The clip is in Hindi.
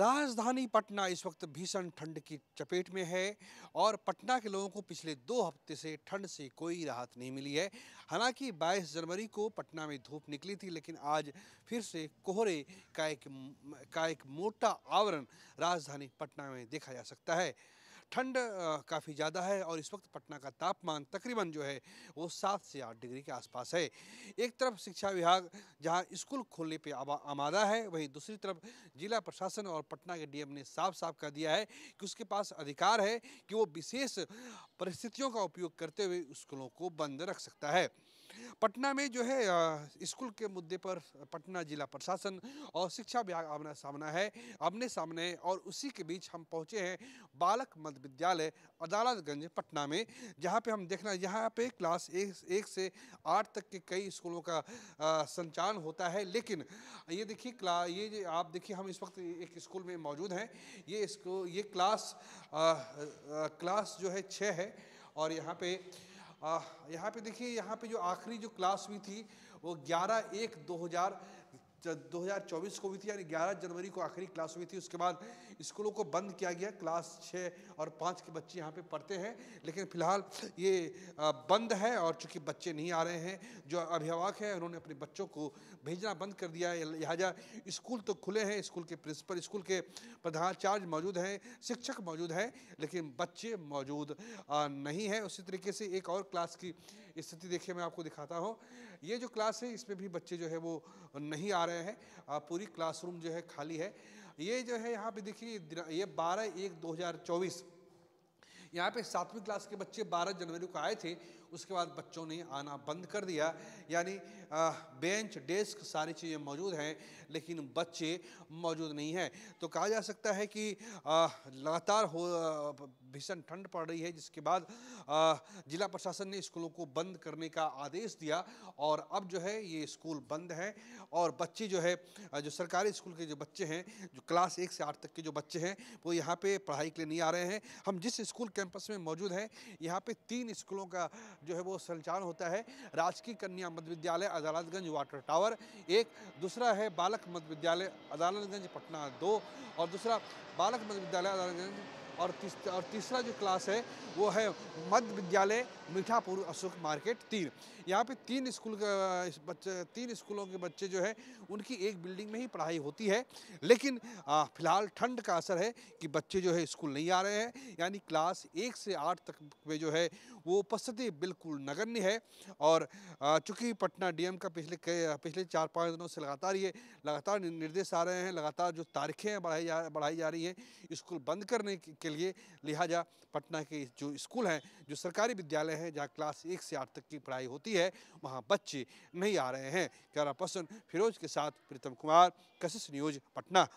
राजधानी पटना इस वक्त भीषण ठंड की चपेट में है और पटना के लोगों को पिछले दो हफ्ते से ठंड से कोई राहत नहीं मिली है हालांकि 22 जनवरी को पटना में धूप निकली थी लेकिन आज फिर से कोहरे का एक का एक मोटा आवरण राजधानी पटना में देखा जा सकता है ठंड काफ़ी ज़्यादा है और इस वक्त पटना का तापमान तकरीबन जो है वो सात से आठ डिग्री के आसपास है एक तरफ शिक्षा विभाग जहाँ स्कूल खोलने पर आमादा है वहीं दूसरी तरफ जिला प्रशासन और पटना के डीएम ने साफ साफ कह दिया है कि उसके पास अधिकार है कि वो विशेष परिस्थितियों का उपयोग करते हुए स्कूलों को बंद रख सकता है पटना में जो है स्कूल के मुद्दे पर पटना जिला प्रशासन और शिक्षा विभाग आमना सामना है आमने सामने और उसी के बीच हम पहुंचे हैं बालक मध्य विद्यालय अदालतगंज पटना में जहां पे हम देखना यहां पे क्लास एक, एक से आठ तक के कई स्कूलों का संचालन होता है लेकिन ये देखिए क्ला ये आप देखिए हम इस वक्त एक स्कूल में मौजूद हैं ये इसको ये क्लास आ, आ, क्लास जो है छः है और यहाँ पे यहाँ पे देखिए यहाँ पे जो आखिरी जो क्लास हुई थी वो 11 एक हज़ार 2024 को हुई थी यानी 11 जनवरी को आखिरी क्लास हुई थी उसके बाद स्कूलों को बंद किया गया क्लास छः और पाँच के बच्चे यहाँ पे पढ़ते हैं लेकिन फिलहाल ये बंद है और चूँकि बच्चे नहीं आ रहे हैं जो अभिभावक हैं उन्होंने अपने बच्चों को भेजना बंद कर दिया है लिहाजा स्कूल तो खुले हैं स्कूल के प्रिंसिपल स्कूल के प्रधानाचार्य मौजूद हैं शिक्षक मौजूद हैं लेकिन बच्चे मौजूद नहीं हैं उसी तरीके से एक और क्लास की स्थिति देखिए मैं आपको दिखाता हूँ ये जो क्लास है इसमें भी बच्चे जो है वो नहीं आ रहे रहे हैं पूरी क्लासरूम जो है खाली है ये जो है यहाँ पे देखिए ये बारह एक दो हज़ार चौबीस यहाँ पे सातवीं क्लास के बच्चे 12 जनवरी को आए थे उसके बाद बच्चों ने आना बंद कर दिया यानी बेंच डेस्क सारी चीज़ें मौजूद हैं लेकिन बच्चे मौजूद नहीं हैं तो कहा जा सकता है कि लगातार हो भीषण ठंड पड़ रही है जिसके बाद जिला प्रशासन ने स्कूलों को बंद करने का आदेश दिया और अब जो है ये स्कूल बंद हैं और बच्चे जो है जो सरकारी स्कूल के जो बच्चे हैं जो क्लास एक से आठ तक के जो बच्चे हैं वो यहाँ पे पढ़ाई के लिए नहीं आ रहे हैं हम जिस स्कूल कैंपस में मौजूद हैं यहाँ पे तीन स्कूलों का जो है वो संचालन होता है राजकीय कन्या मध्य विद्यालय अदालतगंज वाटर टावर एक दूसरा है बालक मध्य विद्यालय अदालतगंज पटना दो और दूसरा बालक मध्य विद्यालय अदालतगंज और तीस और तीसरा जो क्लास है वो है मध्य विद्यालय मीठापुर अशोक मार्केट तीन यहाँ पे तीन स्कूल का बच्चे तीन स्कूलों के बच्चे जो है उनकी एक बिल्डिंग में ही पढ़ाई होती है लेकिन फिलहाल ठंड का असर है कि बच्चे जो है स्कूल नहीं आ रहे हैं यानी क्लास एक से आठ तक में जो है वो उपस्थिति बिल्कुल नगण्य है और चूँकि पटना डीएम का पिछले पिछले चार पाँच दिनों से लगातार ये लगातार निर्देश आ रहे हैं लगातार जो तारीखें बढ़ाई जा बढ़ाई जा रही हैं स्कूल बंद करने के लिए लिहाजा पटना के जो स्कूल हैं जो सरकारी विद्यालय हैं जहाँ क्लास एक से आठ तक की पढ़ाई होती है वहाँ बच्चे नहीं आ रहे हैं कैमरा पर्सन फिरोज के साथ प्रीतम कुमार कशिश न्यूज पटना